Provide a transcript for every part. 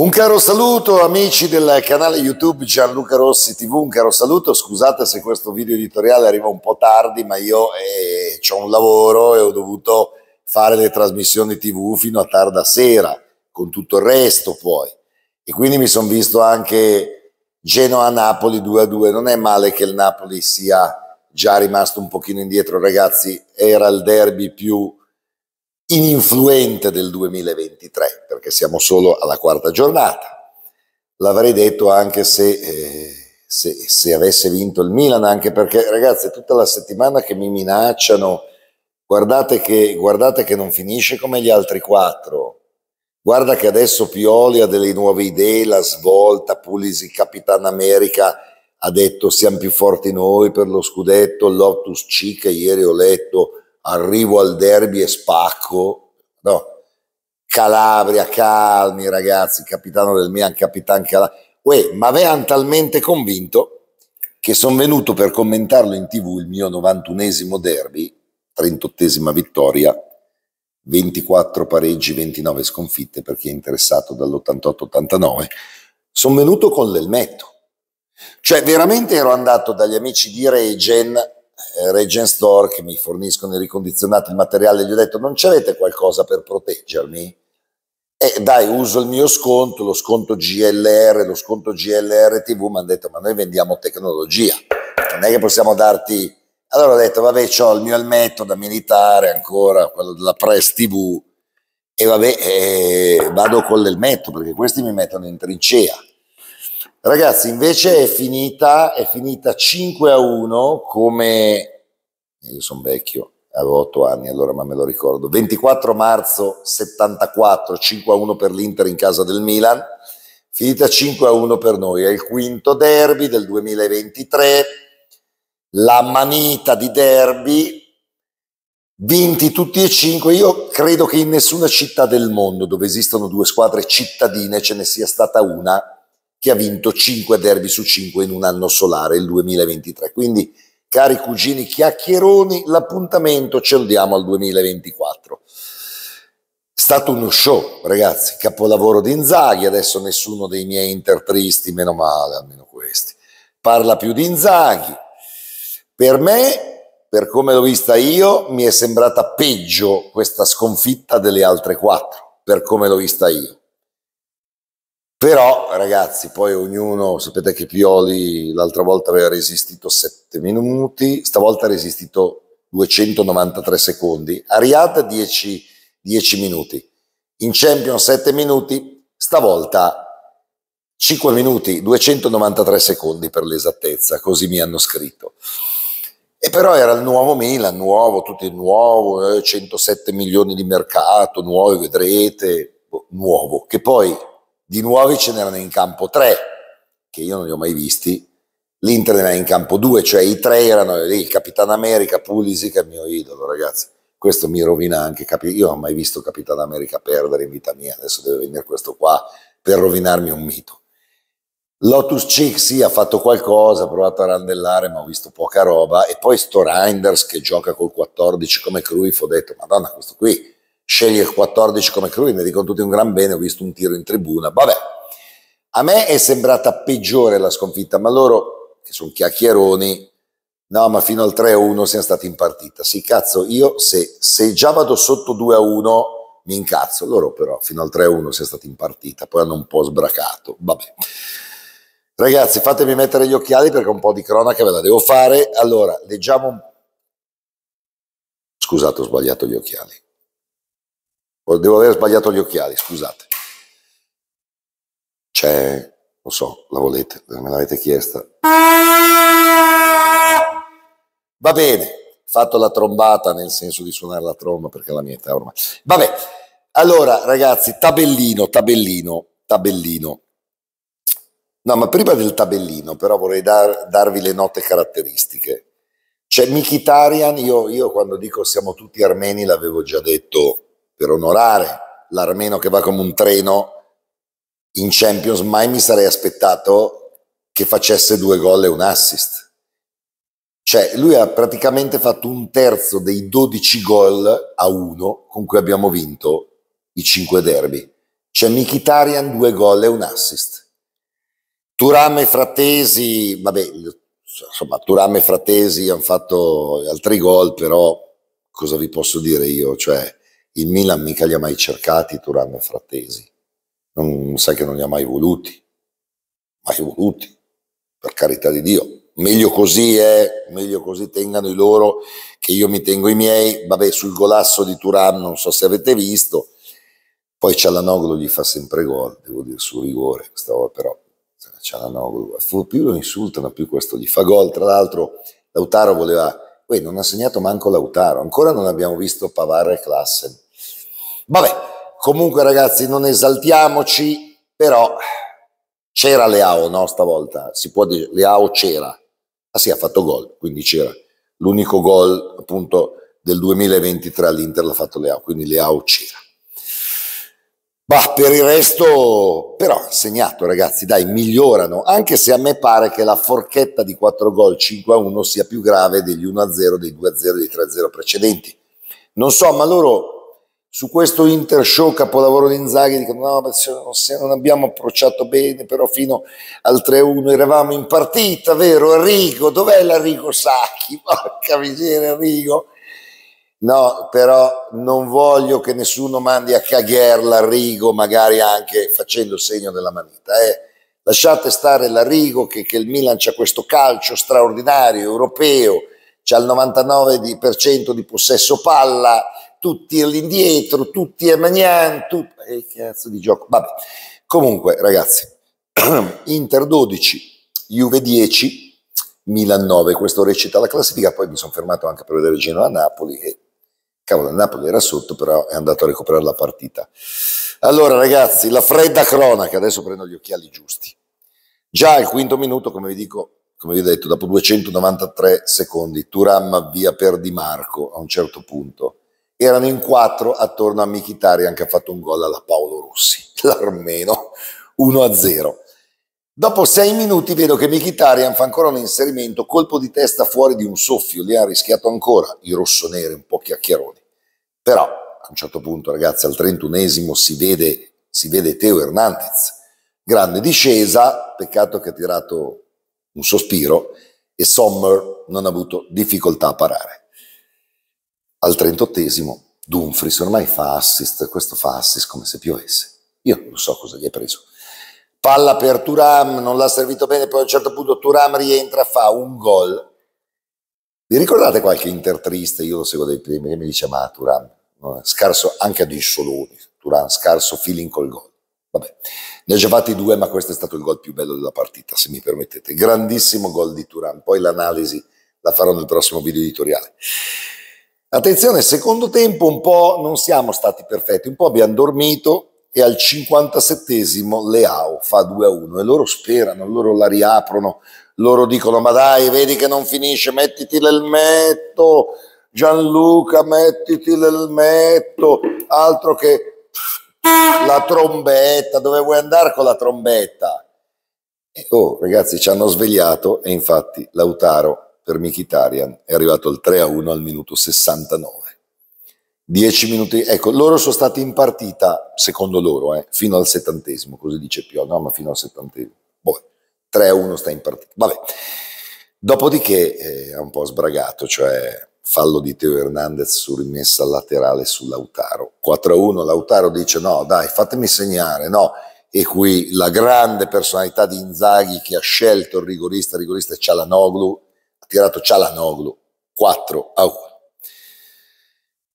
Un caro saluto amici del canale YouTube Gianluca Rossi TV, un caro saluto, scusate se questo video editoriale arriva un po' tardi ma io eh, ho un lavoro e ho dovuto fare le trasmissioni TV fino a tarda sera, con tutto il resto poi. E quindi mi sono visto anche Genoa-Napoli 2-2, non è male che il Napoli sia già rimasto un pochino indietro ragazzi, era il derby più ininfluente del 2023, perché siamo solo alla quarta giornata. L'avrei detto anche se, eh, se, se, avesse vinto il Milan, anche perché ragazzi, tutta la settimana che mi minacciano, guardate che, guardate che non finisce come gli altri quattro. Guarda che adesso Pioli ha delle nuove idee, la svolta, Pulisi, Capitan America, ha detto siamo più forti noi per lo scudetto, Lotus C che ieri ho letto, arrivo al derby e spacco, no, Calabria, calmi ragazzi, capitano del Milan, capitano Calabria, Uè, ma avevano talmente convinto che sono venuto per commentarlo in tv il mio 91esimo derby, 38esima vittoria, 24 pareggi, 29 sconfitte per chi è interessato dall'88-89, sono venuto con l'elmetto. Cioè veramente ero andato dagli amici di Regen eh, Store che mi forniscono i ricondizionati, il materiale, gli ho detto non c'avete qualcosa per proteggermi? E dai, uso il mio sconto, lo sconto GLR, lo sconto GLR TV, mi hanno detto ma noi vendiamo tecnologia, non è che possiamo darti... Allora ho detto vabbè, ho il mio elmetto da militare ancora, quello della Press TV, e vabbè, eh, vado con l'elmetto perché questi mi mettono in trincea Ragazzi, invece è finita, è finita 5 a 1 come... Eh, io sono vecchio, avevo 8 anni allora, ma me lo ricordo. 24 marzo 74, 5 a 1 per l'Inter in casa del Milan. Finita 5 a 1 per noi, è il quinto derby del 2023, la manita di derby, vinti tutti e cinque. Io credo che in nessuna città del mondo dove esistono due squadre cittadine ce ne sia stata una che ha vinto 5 derby su 5 in un anno solare, il 2023. Quindi, cari cugini chiacchieroni, l'appuntamento ce lo diamo al 2024. È stato uno show, ragazzi, capolavoro di Inzaghi, adesso nessuno dei miei Inter tristi, meno male, almeno questi. Parla più di Inzaghi. Per me, per come l'ho vista io, mi è sembrata peggio questa sconfitta delle altre quattro, per come l'ho vista io. Però ragazzi, poi ognuno, sapete che Pioli l'altra volta aveva resistito 7 minuti, stavolta ha resistito 293 secondi, Ariata 10, 10 minuti, in Champions 7 minuti, stavolta 5 minuti, 293 secondi per l'esattezza, così mi hanno scritto. E però era il nuovo Milan, nuovo, tutto il nuovo, 107 eh, milioni di mercato, nuovi vedrete, boh, nuovo, che poi di nuovi ce n'erano in campo tre, che io non li ho mai visti. L'Inter ne era in campo due, cioè i tre erano lì, il Capitano America, Pulisic è il mio idolo, ragazzi. Questo mi rovina anche, io non ho mai visto Capitano America perdere in vita mia, adesso deve venire questo qua per rovinarmi un mito. Lotus Cheek sì, ha fatto qualcosa, ha provato a randellare, ma ho visto poca roba. E poi sto Reinders che gioca col 14 come Cruyff, ho detto, madonna, questo qui sceglie il 14 come Cruz, ne dicono tutti un gran bene, ho visto un tiro in tribuna, vabbè. A me è sembrata peggiore la sconfitta, ma loro, che sono chiacchieroni, no, ma fino al 3-1 siamo stati in partita. Sì, cazzo, io se, se già vado sotto 2-1 mi incazzo, loro però fino al 3-1 siamo stati in partita, poi hanno un po' sbracato, vabbè. Ragazzi, fatemi mettere gli occhiali perché un po' di cronaca ve la devo fare. Allora, leggiamo... Scusate, ho sbagliato gli occhiali. Devo aver sbagliato gli occhiali, scusate. C'è, lo so, la volete, me l'avete chiesta. Va bene, fatto la trombata nel senso di suonare la tromba perché la mia età ormai. Vabbè, allora ragazzi, tabellino, tabellino, tabellino. No, ma prima del tabellino però vorrei dar, darvi le note caratteristiche. C'è Mikitarian, io, io quando dico siamo tutti armeni l'avevo già detto per onorare l'Armeno che va come un treno in Champions, mai mi sarei aspettato che facesse due gol e un assist. Cioè, lui ha praticamente fatto un terzo dei 12 gol a uno con cui abbiamo vinto i cinque derby. C'è Mikitarian, due gol e un assist. Turam e Fratesi, vabbè, insomma, Turam e Fratesi hanno fatto altri gol, però cosa vi posso dire io? Cioè, il Milan mica li ha mai cercati Turam e Frattesi, non, sai che non li ha mai voluti, mai voluti, per carità di Dio. Meglio così, eh, meglio così tengano i loro che io mi tengo i miei. Vabbè, sul golasso di Turam non so se avete visto, poi Cialanoglu gli fa sempre gol, devo dire, sul rigore, stavolta però Cialanoglu, più lo insultano più questo gli fa gol, tra l'altro Lautaro voleva, uè, eh, non ha segnato manco Lautaro, ancora non abbiamo visto Pavarre e Klassen, Vabbè, comunque ragazzi non esaltiamoci, però c'era Leao, no? Stavolta si può dire, Leao c'era. ma ah, sì, ha fatto gol, quindi c'era. L'unico gol appunto del 2023 all'Inter l'ha fatto Leao, quindi Leao c'era. Bah, per il resto, però, segnato ragazzi, dai, migliorano, anche se a me pare che la forchetta di 4 gol 5 a 1 sia più grave degli 1 a 0, dei 2 a 0, dei 3 a 0 precedenti. Non so, ma loro su questo inter show capolavoro di Inzaghi dicono no, ma se non abbiamo approcciato bene però fino al 3-1 eravamo in partita, vero Enrico? Dov'è l'Enrico Sacchi? Porca miseria Enrico! No, però non voglio che nessuno mandi a cagher l'Arrigo, magari anche facendo segno della manita. Eh. Lasciate stare l'Arrigo che, che il Milan c'ha questo calcio straordinario, europeo, c'ha il 99% di possesso palla, tutti all'indietro, tutti a Magnan, tutto, e cazzo di gioco, vabbè. Comunque ragazzi, Inter 12, Juve 10, Milan 9, questo recita la classifica, poi mi sono fermato anche per vedere Genoa Napoli e cavolo, Napoli era sotto, però è andato a recuperare la partita. Allora ragazzi, la fredda cronaca, adesso prendo gli occhiali giusti. Già al quinto minuto, come vi dico, come vi ho detto, dopo 293 secondi, Turam via per Di Marco a un certo punto erano in quattro attorno a Mkhitaryan che ha fatto un gol alla Paolo Rossi, l'armeno, 1-0. Dopo sei minuti vedo che Michitarian fa ancora un inserimento, colpo di testa fuori di un soffio, li ha rischiato ancora i rossoneri, un po' chiacchieroni. Però a un certo punto, ragazzi, al 31esimo si vede, si vede Teo Hernandez, grande discesa, peccato che ha tirato un sospiro e Sommer non ha avuto difficoltà a parare. Al 38 Dumfries ormai fa assist, questo fa assist come se piovesse. Io non so cosa gli ha preso. Palla per Turam, non l'ha servito bene, poi a un certo punto Turam rientra, fa un gol. Vi ricordate qualche Inter triste? Io lo seguo dai primi che mi dice ma Turam, scarso anche ad Insoloni, Turam scarso feeling col gol. Vabbè, ne ho già fatti due, ma questo è stato il gol più bello della partita, se mi permettete. Grandissimo gol di Turam, Poi l'analisi la farò nel prossimo video editoriale. Attenzione, secondo tempo un po' non siamo stati perfetti, un po' abbiamo dormito e al 57esimo Leao fa 2-1 e loro sperano, loro la riaprono, loro dicono ma dai vedi che non finisce, mettiti l'elmetto, Gianluca mettiti l'elmetto, altro che la trombetta, dove vuoi andare con la trombetta? E oh ragazzi ci hanno svegliato e infatti Lautaro per Mkhitaryan, è arrivato al 3-1 al minuto 69. 10 minuti, ecco, loro sono stati in partita, secondo loro, eh, fino al settantesimo, così dice Pio, no, ma fino al settantesimo. Boh, 3-1 sta in partita. Vabbè. Dopodiché eh, è un po' sbragato, cioè fallo di Teo Hernandez su rimessa laterale su Lautaro. 4-1, Lautaro dice no, dai, fatemi segnare, no. E qui la grande personalità di Inzaghi che ha scelto il rigorista, il rigorista è Cialanoglu, tirato Cialanoglu 4 a 1.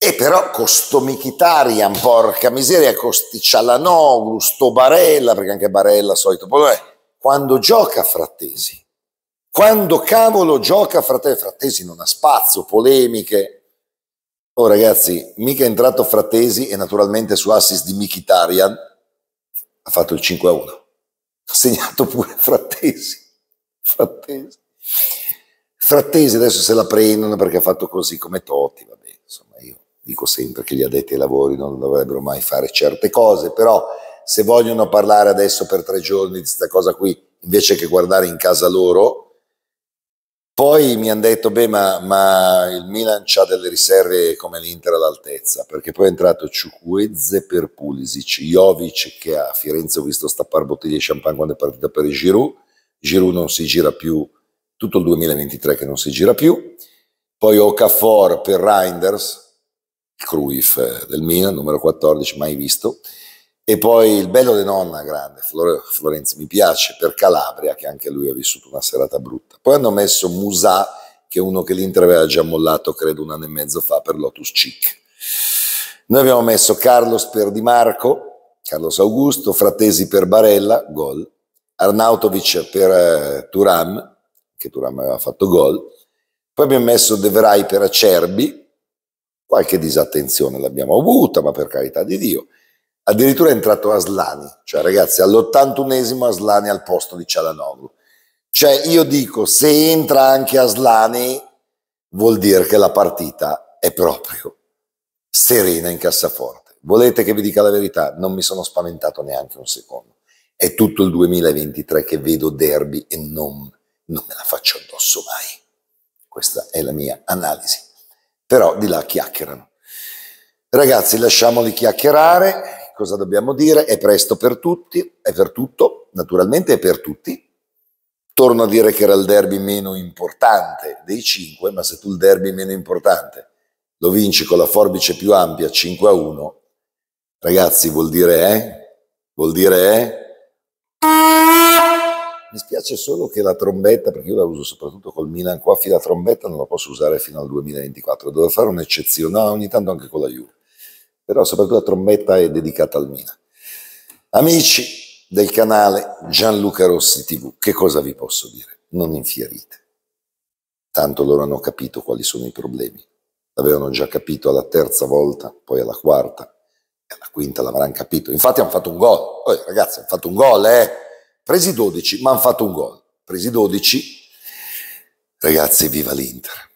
E però costo sto Michitarian, porca miseria, con sti Cialanoglu, sto Barella, perché anche Barella solito, quando gioca Frattesi, quando cavolo gioca Frattesi, Frattesi non ha spazio, polemiche. Oh ragazzi, mica è entrato Frattesi e naturalmente su assist di Michitarian ha fatto il 5 a 1. Ha segnato pure Frattesi. Frattesi. Frattesi adesso se la prendono perché ha fatto così come Totti, vabbè, insomma io dico sempre che gli addetti ai lavori non dovrebbero mai fare certe cose, però se vogliono parlare adesso per tre giorni di questa cosa qui, invece che guardare in casa loro, poi mi hanno detto, beh, ma, ma, il Milan ha delle riserve come l'Inter all'altezza, perché poi è entrato Ciucuezze per Pulisic, Jovic che a Firenze ho visto stappare bottiglie di champagne quando è partita per il Giroud, Giroud non si gira più tutto il 2023 che non si gira più, poi Okafor per Reinders, il Cruyff eh, del Milan, numero 14, mai visto, e poi il bello de nonna grande, Flore, Florenzi, mi piace, per Calabria, che anche lui ha vissuto una serata brutta. Poi hanno messo Musà, che è uno che l'Inter aveva già mollato, credo, un anno e mezzo fa per Lotus Chic. Noi abbiamo messo Carlos per Di Marco, Carlos Augusto, Fratesi per Barella, gol, Arnautovic per eh, Turam, che Turam aveva fatto gol. Poi abbiamo messo De Vrij per Acerbi, qualche disattenzione l'abbiamo avuta, ma per carità di Dio. Addirittura è entrato Aslani, cioè ragazzi all'81esimo Aslani al posto di Cialanoglu. Cioè io dico, se entra anche Aslani vuol dire che la partita è proprio serena in cassaforte. Volete che vi dica la verità? Non mi sono spaventato neanche un secondo. È tutto il 2023 che vedo derby e non non me la faccio addosso mai. Questa è la mia analisi. Però di là chiacchierano. Ragazzi, lasciamoli chiacchierare. Cosa dobbiamo dire? È presto per tutti, è per tutto, naturalmente è per tutti. Torno a dire che era il derby meno importante dei cinque, ma se tu il derby meno importante lo vinci con la forbice più ampia 5 a 1, ragazzi, vuol dire eh? Vuol dire eh? Mi spiace solo che la trombetta, perché io la uso soprattutto col Milan Coaffi, la trombetta non la posso usare fino al 2024, devo fare un'eccezione, ogni tanto anche con la Juve. Però soprattutto la trombetta è dedicata al Milan. Amici del canale Gianluca Rossi TV, che cosa vi posso dire? Non infierite. Tanto loro hanno capito quali sono i problemi. L'avevano già capito alla terza volta, poi alla quarta, alla quinta l'avranno capito. Infatti hanno fatto un gol. Poi ragazzi, hanno fatto un gol, eh! Presi 12, ma hanno fatto un gol. Presi 12. Ragazzi, viva l'Inter.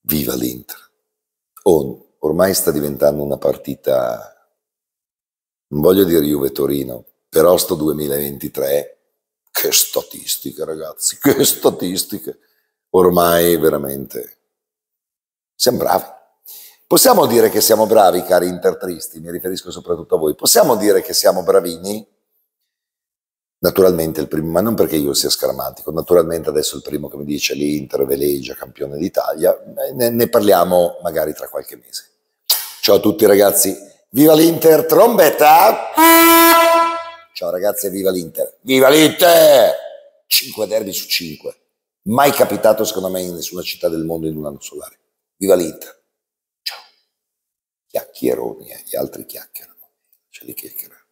Viva l'Inter. Oh, ormai sta diventando una partita, non voglio dire Juve-Torino, però sto 2023, che statistiche ragazzi, che statistiche. Ormai veramente siamo bravi. Possiamo dire che siamo bravi, cari intertristi, mi riferisco soprattutto a voi. Possiamo dire che siamo bravini? Naturalmente il primo, ma non perché io sia scaramantico, naturalmente adesso il primo che mi dice l'Inter, Velegia, campione d'Italia, eh, ne, ne parliamo magari tra qualche mese. Ciao a tutti ragazzi, viva l'Inter, trombetta! Ciao ragazzi, viva l'Inter! Viva l'Inter! 5 derby su 5. Mai capitato secondo me in nessuna città del mondo in un anno solare. Viva l'Inter! Ciao! Chiacchieroni, eh. gli altri chiacchierano, c'è di chiacchierare.